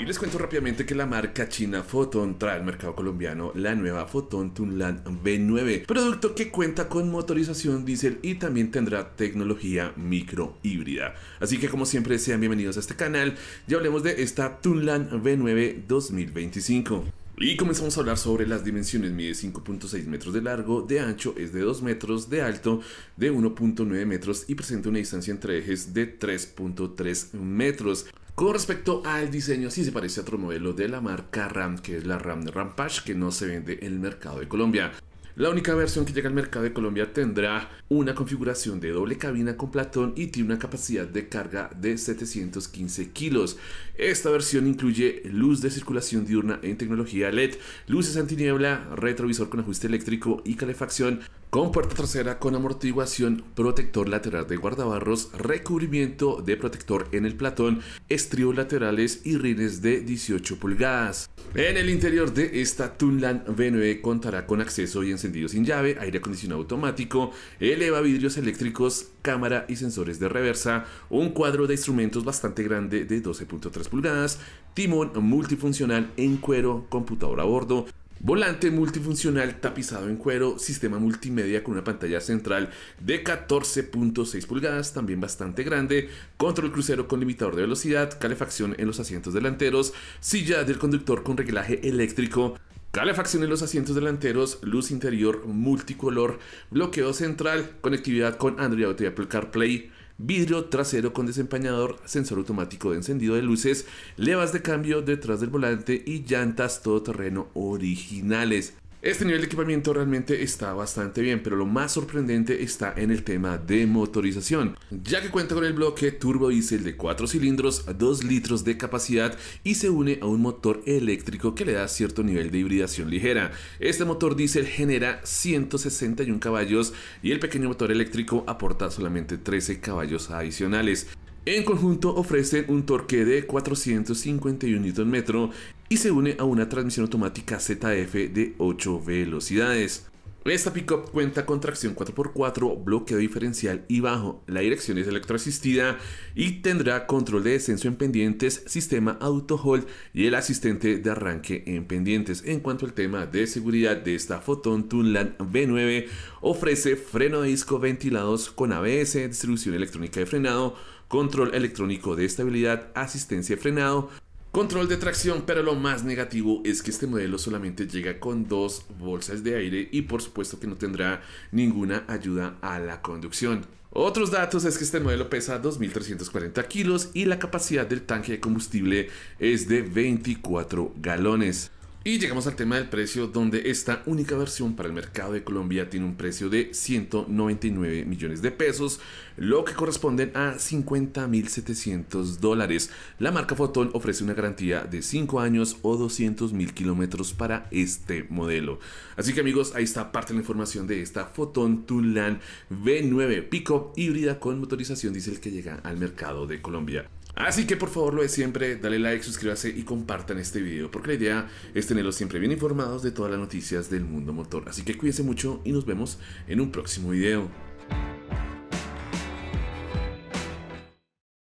Y les cuento rápidamente que la marca china Photon trae al mercado colombiano la nueva Photon Tunland B9, producto que cuenta con motorización diésel y también tendrá tecnología microhíbrida. Así que como siempre sean bienvenidos a este canal Ya hablemos de esta Tunland B9 2025. Y comenzamos a hablar sobre las dimensiones. Mide 5.6 metros de largo, de ancho es de 2 metros, de alto de 1.9 metros y presenta una distancia entre ejes de 3.3 metros. Con respecto al diseño, sí se parece a otro modelo de la marca RAM, que es la RAM Rampage, que no se vende en el mercado de Colombia. La única versión que llega al mercado de Colombia tendrá una configuración de doble cabina con platón y tiene una capacidad de carga de 715 kilos. Esta versión incluye luz de circulación diurna en tecnología LED, luces antiniebla, retrovisor con ajuste eléctrico y calefacción, con puerta trasera con amortiguación, protector lateral de guardabarros, recubrimiento de protector en el platón, estribos laterales y rines de 18 pulgadas. En el interior de esta Tunland V9 contará con acceso y encendido sin llave, aire acondicionado automático, eleva vidrios eléctricos, cámara y sensores de reversa, un cuadro de instrumentos bastante grande de 12.3 pulgadas, timón multifuncional en cuero, computador a bordo, Volante multifuncional tapizado en cuero, sistema multimedia con una pantalla central de 14.6 pulgadas, también bastante grande, control crucero con limitador de velocidad, calefacción en los asientos delanteros, silla del conductor con reglaje eléctrico, Calefacción en los asientos delanteros, luz interior multicolor, bloqueo central, conectividad con Android Auto y Apple CarPlay, vidrio trasero con desempañador, sensor automático de encendido de luces, levas de cambio detrás del volante y llantas todoterreno originales. Este nivel de equipamiento realmente está bastante bien, pero lo más sorprendente está en el tema de motorización, ya que cuenta con el bloque turbo diesel de 4 cilindros, 2 litros de capacidad y se une a un motor eléctrico que le da cierto nivel de hibridación ligera. Este motor diésel genera 161 caballos y el pequeño motor eléctrico aporta solamente 13 caballos adicionales. En conjunto ofrecen un torque de 451 Nm y se une a una transmisión automática ZF de 8 velocidades. Esta pickup cuenta con tracción 4x4, bloqueo diferencial y bajo. La dirección es electroasistida y tendrá control de descenso en pendientes, sistema auto hold y el asistente de arranque en pendientes. En cuanto al tema de seguridad de esta Photon Tunland V9, ofrece freno de disco ventilados con ABS, distribución electrónica de frenado, control electrónico de estabilidad, asistencia de frenado, Control de tracción, pero lo más negativo es que este modelo solamente llega con dos bolsas de aire y por supuesto que no tendrá ninguna ayuda a la conducción. Otros datos es que este modelo pesa 2.340 kilos y la capacidad del tanque de combustible es de 24 galones. Y llegamos al tema del precio, donde esta única versión para el mercado de Colombia tiene un precio de 199 millones de pesos, lo que corresponde a 50.700 dólares. La marca Photon ofrece una garantía de 5 años o 200.000 kilómetros para este modelo. Así que amigos, ahí está parte de la información de esta Photon Tulan V9 Pickup híbrida con motorización diésel que llega al mercado de Colombia. Así que por favor lo de siempre, dale like, suscríbase y compartan este video, porque la idea es tenerlos siempre bien informados de todas las noticias del mundo motor. Así que cuídense mucho y nos vemos en un próximo video.